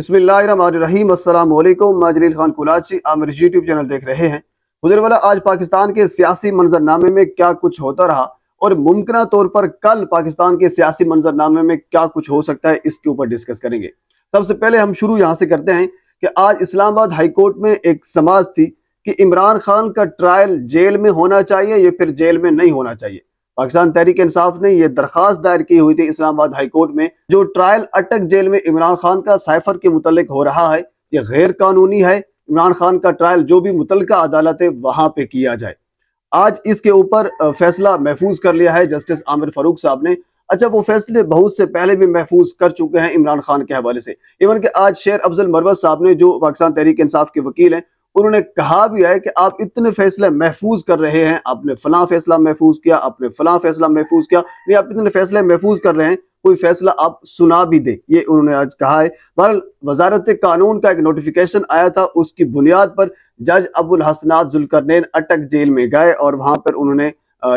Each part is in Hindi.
बसमीम अल्लाम खान कुलाची आप मेरे यूट्यूब चैनल देख रहे हैं गुजर वाला आज पाकिस्तान के सियासी मंजरनामे में क्या कुछ होता रहा और मुमकिन तौर पर कल पाकिस्तान के सियासी मंजरनामे में क्या कुछ हो सकता है इसके ऊपर डिस्कस करेंगे सबसे पहले हम शुरू यहाँ से करते हैं कि आज इस्लामाबाद हाईकोर्ट में एक समाज थी कि इमरान खान का ट्रायल जेल में होना चाहिए या फिर जेल में नहीं होना चाहिए पाकिस्तान तहरीक इंसाफ ने यह दरखास्त दायर की हुई थी इस्लामाबाद हाईकोर्ट में जो ट्रायल अटक जेल में इमरान खान का साइफर के मुतलक हो रहा है ये गैर कानूनी है इमरान खान का ट्रायल जो भी मुतल अदालत है वहां पर किया जाए आज इसके ऊपर फैसला महफूज कर लिया है जस्टिस आमिर फारूक साहब ने अच्छा वो फैसले बहुत से पहले भी महफूज कर चुके हैं इमरान खान के हवाले से इवन के आज शेर अफजल मरवत साहब ने जो पाकिस्तान तहरीक इंसाफ के वकील हैं उन्होंने कहा भी है कि आप इतने फैसले महफूज कर रहे हैं आपने फला फैसला महफूज किया आपने फला फैसला महफूज किया नहीं आप इतने फैसले महफूज कर रहे हैं कोई फैसला आप सुना भी दे ये उन्होंने आज कहा है बहर वजारत कानून का एक नोटिफिकेशन आया था उसकी बुनियाद पर जज अबुल हसनात जुलकरनैन अटक जेल में गए और वहां पर उन्होंने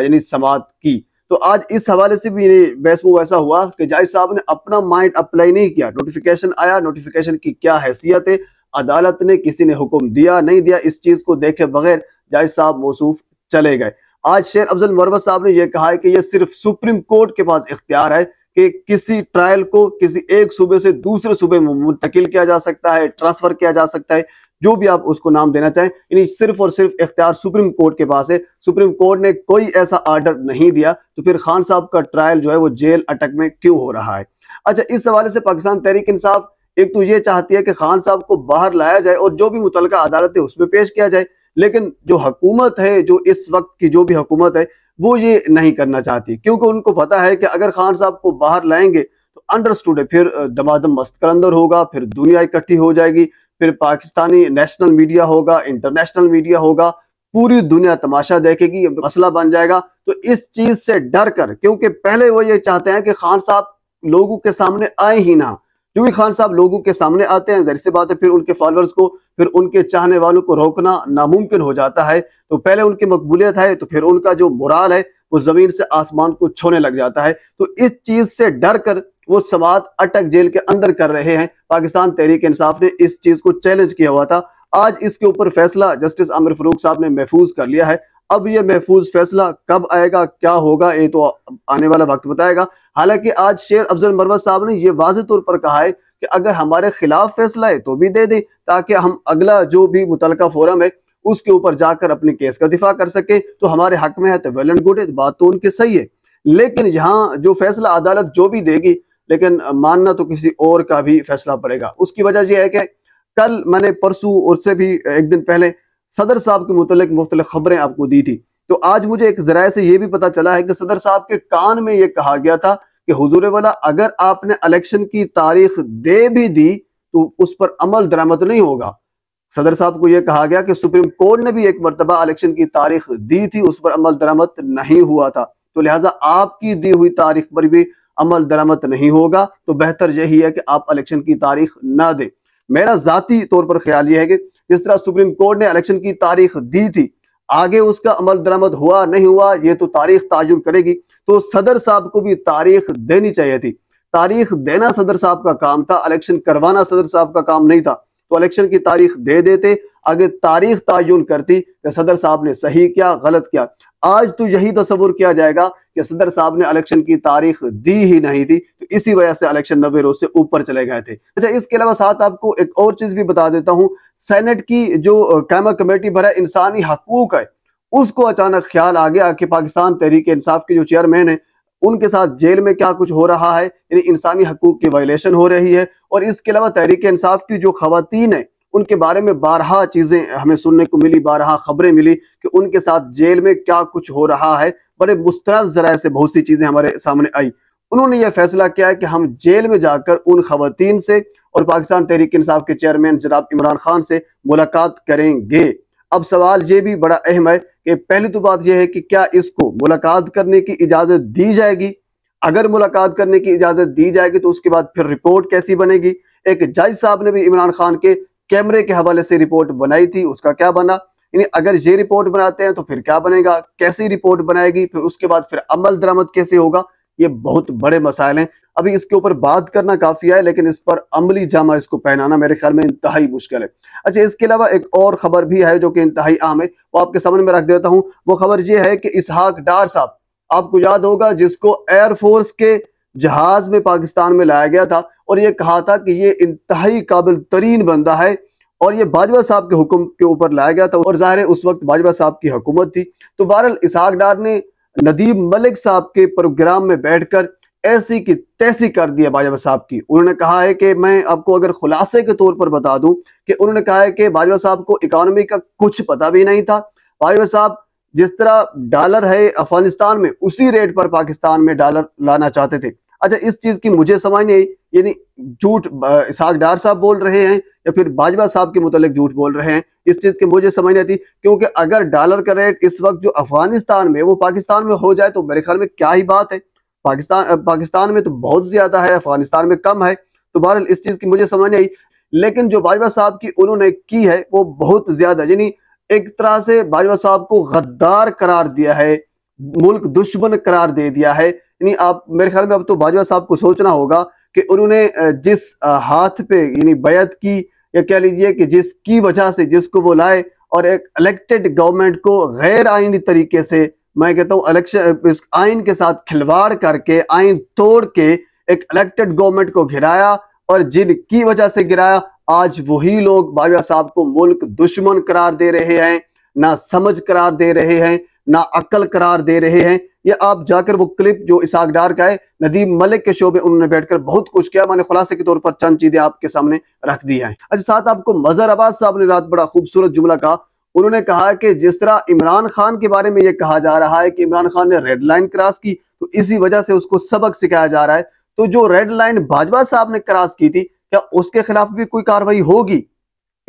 यानी समाप्त की तो आज इस हवाले से भी बहस ऐसा हुआ कि जाय साहब ने अपना माइंड अप्लाई नहीं किया नोटिफिकेशन आया नोटिफिकेशन की क्या हैसियत है अदालत ने किसी ने हुक्म दिया नहीं दिया इस चीज को देखे बगैर जाय साहब मौसूफ चले गए आज शेर अफजल मरवत साहब ने यह कहा है कि यह सिर्फ सुप्रीम कोर्ट के पास इख्तियार है कि किसी ट्रायल को किसी एक सूबे से दूसरे सूबे में मुंतकिल किया जा सकता है ट्रांसफर किया जा सकता है जो भी आप उसको नाम देना चाहें यानी सिर्फ और सिर्फ इख्तियार सुप्रीम कोर्ट के पास है सुप्रीम कोर्ट ने कोई ऐसा आर्डर नहीं दिया तो फिर खान साहब का ट्रायल जो है वो जेल अटक में क्यों हो रहा है अच्छा इस हवाले से पाकिस्तान तहरीक इंसाफ एक तो ये चाहती है कि खान साहब को बाहर लाया जाए और जो भी मुतल अदालत है उसमें पेश किया जाए लेकिन जो हकूमत है जो इस वक्त की जो भी हकूमत है वो ये नहीं करना चाहती क्योंकि उनको पता है कि अगर खान साहब को बाहर लाएंगे तो अंडरस्टूड फिर दमादम अंदर होगा फिर दुनिया इकट्ठी हो जाएगी फिर पाकिस्तानी नेशनल मीडिया होगा इंटरनेशनल मीडिया होगा पूरी दुनिया तमाशा देखेगी मसला बन जाएगा तो इस चीज से डर कर क्योंकि पहले वो ये चाहते हैं कि खान साहब लोगों के सामने आए ही ना क्योंकि खान साहब लोगों के सामने आते हैं जहर बात है फिर उनके फॉलोअर्स को फिर उनके चाहने वालों को रोकना नामुमकिन हो जाता है तो पहले उनकी मकबूलियत है तो फिर उनका जो मुराल है वो जमीन से आसमान को छोने लग जाता है तो इस चीज से डर कर वो समात अटक जेल के अंदर कर रहे हैं पाकिस्तान तहरीक इंसाफ ने इस चीज को चैलेंज किया हुआ था आज इसके ऊपर फैसला जस्टिस आमिर फरूक साहब ने महफूज कर लिया है अब यह महफूज फैसला कब आएगा क्या होगा ये तो आने वाला वक्त बताएगा हालांकि आज शेर अफजल मरवा साहब ने यह वाज तौर पर कहा है कि अगर हमारे खिलाफ फैसला है तो भी दे दें ताकि हम अगला जो भी मुतल फोरम है उसके ऊपर जाकर अपने केस का दिफा कर सके तो हमारे हक में है तो वेल एंड गुड है बात तो उनके सही है लेकिन यहाँ जो फैसला अदालत जो भी देगी लेकिन मानना तो किसी और का भी फैसला पड़ेगा उसकी वजह यह है कि कल मैंने परसों और से भी एक दिन पहले सदर साहब के मुतल मुख्तलि खबरें आपको दी थी तो आज मुझे एक जराये से यह भी पता चला है कि सदर साहब के कान में यह कहा गया था कि हजूर वाला अगर आपने इलेक्शन की तारीख दे भी दी तो उस पर अमल दरामद नहीं होगा सदर साहब को यह कहा गया कि सुप्रीम कोर्ट ने भी एक मरतबा इलेक्शन की तारीख दी थी उस पर अमल दरामद नहीं हुआ था तो लिहाजा आपकी दी हुई तारीख पर भी अमल दरामद नहीं होगा तो बेहतर यही है कि आप इलेक्शन की तारीख ना दें मेरा जाती तौर पर ख्याल यह है कि जिस तरह सुप्रीम कोर्ट ने इलेक्शन की तारीख दी थी आगे उसका अमल दरामद हुआ नहीं हुआ ये तो तारीख ताजुब करेगी तो सदर साहब को भी तारीख देनी चाहिए थी तारीख देना सदर साहब का काम था इलेक्शन करवाना सदर साहब का काम नहीं था तो इलेक्शन की तारीख दे देते आगे तारीख ताजुल करती तो सदर साहब ने सही किया गलत किया आज तो यही तस्वुर किया जाएगा कि सदर साहब ने इलेक्शन की तारीख दी ही नहीं थी तो इसी वजह से इलेक्शन नब्बे रोज से ऊपर चले गए थे अच्छा इसके अलावा साथ आपको एक और चीज भी बता देता हूँ सेनेट की जो कैमा कमेटी भरा इंसानी हकूक है उसको अचानक ख्याल आ गया कि पाकिस्तान तहरीक इंसाफ के जो चेयरमैन है उनके साथ जेल में क्या कुछ हो रहा है यानी इंसानी हकूक की वायलेशन हो रही है और इसके अलावा तहरीक इंसाफ की जो खातन है उनके बारे में बारहा चीज़ें हमें सुनने को मिली बारहा खबरें मिली कि उनके साथ जेल में क्या कुछ हो रहा है बड़े मुस्तरद जराये से बहुत सी चीज़ें हमारे सामने आई उन्होंने यह फैसला किया है कि हम जेल में जाकर उन खातन से और पाकिस्तान तहरीक इंसाफ के चेयरमैन जनाब इमरान खान से मुलाकात करेंगे अब सवाल ये भी बड़ा अहम है कि पहली तो बात यह है कि क्या इसको मुलाकात करने की इजाज़त दी जाएगी अगर मुलाकात करने की इजाज़त दी जाएगी तो उसके बाद फिर रिपोर्ट कैसी बनेगी एक जज साहब ने भी इमरान खान के कैमरे के हवाले से रिपोर्ट बनाई थी उसका क्या बना यानी अगर ये रिपोर्ट बनाते हैं तो फिर क्या बनेगा कैसी रिपोर्ट बनाएगी फिर उसके बाद फिर अमल दरामद कैसे होगा ये बहुत बड़े मसाइल हैं अभी इसके ऊपर बात करना काफ़ी है लेकिन इस पर अमली जामा इसको पहनाना मेरे ख्याल में इंतहाई मुश्किल है अच्छा इसके अलावा एक और खबर भी है जो कि इंतहाई आम है वो आपके सामने में रख देता हूँ वो खबर ये है कि इसहाक डार साहब आपको याद होगा जिसको एयरफोर्स के जहाज में पाकिस्तान में लाया गया था और ये कहा था कि ये इंतहाई काबिल तरीन बंदा है और ये बाजवा साहब के हुक्म के ऊपर लाया गया था और ज़ाहिर उस वक्त बाजवा साहब की हुकूमत थी तो बहरल इसहाक डार ने नदीम मलिक साहब के प्रोग्राम में बैठकर ऐसी की तैसी कर दिया बाजवा साहब की उन्होंने कहा है कि मैं आपको अगर खुलासे के तौर पर बता दूं कि उन्होंने कहा है कि बाजवा साहब को इकोनॉमी का कुछ पता भी नहीं था बाजवा साहब जिस तरह डॉलर है अफगानिस्तान में उसी रेट पर पाकिस्तान में डॉलर लाना चाहते थे अच्छा इस चीज की मुझे समझ नहीं यानी झूठ इसहाक डार साहब बोल रहे हैं या फिर बाजवा साहब के मुतालिक झूठ बोल रहे हैं इस चीज़ की मुझे समझ नहीं आती क्योंकि अगर डॉलर का रेट इस वक्त जो अफगानिस्तान में वो पाकिस्तान में हो जाए तो मेरे ख्याल में क्या ही बात है पाकिस्तान पाकिस्तान में तो बहुत ज्यादा है अफगानिस्तान में कम है तो बहरहाल इस चीज़ की मुझे समझ नहीं आई लेकिन जो बाजवा साहब की उन्होंने की है वो बहुत ज्यादा यानी एक तरह से बाजवा साहब को गद्दार करार दिया है मुल्क दुश्मन करार दे दिया है यानी आप मेरे ख्याल में अब तो बाजवा साहब को सोचना होगा कि उन्होंने जिस हाथ पे यानी बैत की या कह लीजिए कि जिसकी वजह से जिसको वो लाए और एक इलेक्टेड गवर्नमेंट को गैर आइनी तरीके से मैं कहता हूँ इलेक्शन इस आइन के साथ खिलवाड़ करके आइन तोड़ के एक इलेक्टेड गवर्नमेंट को घिराया और जिनकी वजह से गिराया आज वही लोग बाबा साहब को मुल्क दुश्मन करार दे रहे हैं ना समझ करार दे रहे हैं ना अकल करार दे रहे हैं ये आप जाकर वो क्लिप जो इसाक डार का है नदीम मलिक के शो में उन्होंने बैठकर बहुत कुछ किया मैंने खुलासे के तौर पर चंद चीजें आपके सामने रख दी है अच्छा साथ आपको मजहर आबाद साहब ने रात बड़ा खूबसूरत जुमला कहा उन्होंने कहा कि जिस तरह इमरान खान के बारे में यह कहा जा रहा है कि इमरान खान ने रेड लाइन क्रॉस की तो इसी वजह से उसको सबक सिखाया जा रहा है तो जो रेड लाइन भाजपा साहब ने क्रॉस की थी क्या उसके खिलाफ भी कोई कार्रवाई होगी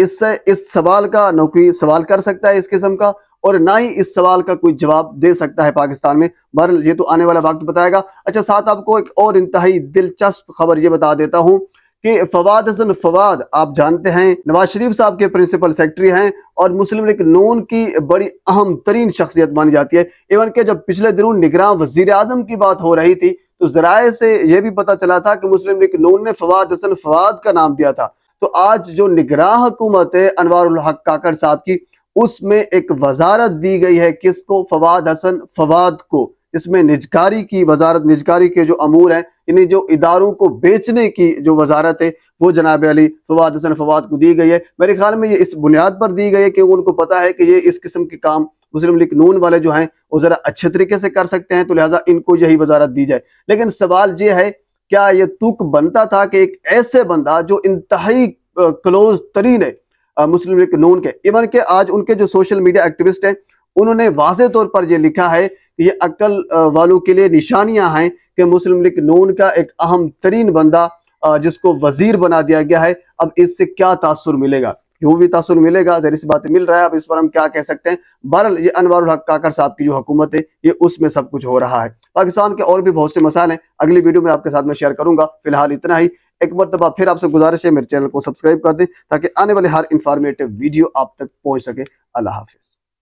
इससे इस सवाल का नौकरी सवाल कर सकता है इस किस्म का और ना ही इस सवाल का कोई जवाब दे सकता है पाकिस्तान में बहरल ये तो आने वाला वक्त बताएगा अच्छा साथ आपको एक और इंतहाई दिलचस्प खबर ये बता देता हूँ कि फवाद हसन फवाद आप जानते हैं नवाज शरीफ साहब के प्रिंसिपल सेक्रेटरी हैं और मुस्लिम लीग नून की बड़ी अहम तरीन शख्सियत मानी जाती है इवन के जब पिछले दिनों निगरान वजीर आजम की बात हो रही थी तो जराए से यह भी पता चला था कि मुस्लिम लीग नून ने फवाद हसन फवाद का नाम दिया था तो आज जो निगरान हुकूमत है अनवर हक काकर साहब की उसमें एक वजारत दी गई है किसको फवाद हसन फवाद को इसमें निजकारी की वजारत निजकारी के जो अमूर हैं यानी जो इदारों को बेचने की जो वजारत है वो जनाब अली फवाद हसन फवाद को दी गई है मेरे ख्याल में ये इस बुनियाद पर दी गई है कि उनको पता है कि ये इस किस्म के काम मुस्लिम लीग नून वाले जो हैं वो ज़रा अच्छे तरीके से कर सकते हैं तो लिहाजा इनको यही वजारत दी जाए लेकिन सवाल ये है क्या ये तुक बनता था कि एक ऐसे बंदा जो इंतहाई क्लोज तरीन है मुस्लिम लीग नून के इवन के आज उनके जो सोशल मीडिया एक्टिविस्ट हैं उन्होंने वाज तौर पर यह लिखा है कि ये अक्ल वालों के लिए निशानियां हैं कि मुस्लिम लीग नून का एक अहम तरीन बंदा जिसको वजीर बना दिया गया है अब इससे क्या तासुर मिलेगा यूं भी तासुर मिलेगा जहर सी बात मिल रहा है अब इस पर हम क्या कह सकते हैं बहरल ये अनवर हक काकर साहब की जो हुकूमत है ये उसमें सब कुछ हो रहा है पाकिस्तान के और भी बहुत से मसाले अगली वीडियो में आपके साथ में शेयर करूंगा फिलहाल इतना ही एक मरतबा फिर आपसे गुजारिश है मेरे चैनल को सब्सक्राइब कर दें ताकि आने वाले हर इंफॉर्मेटिव वीडियो आप तक पहुँच सके अल्लाह हाफिज़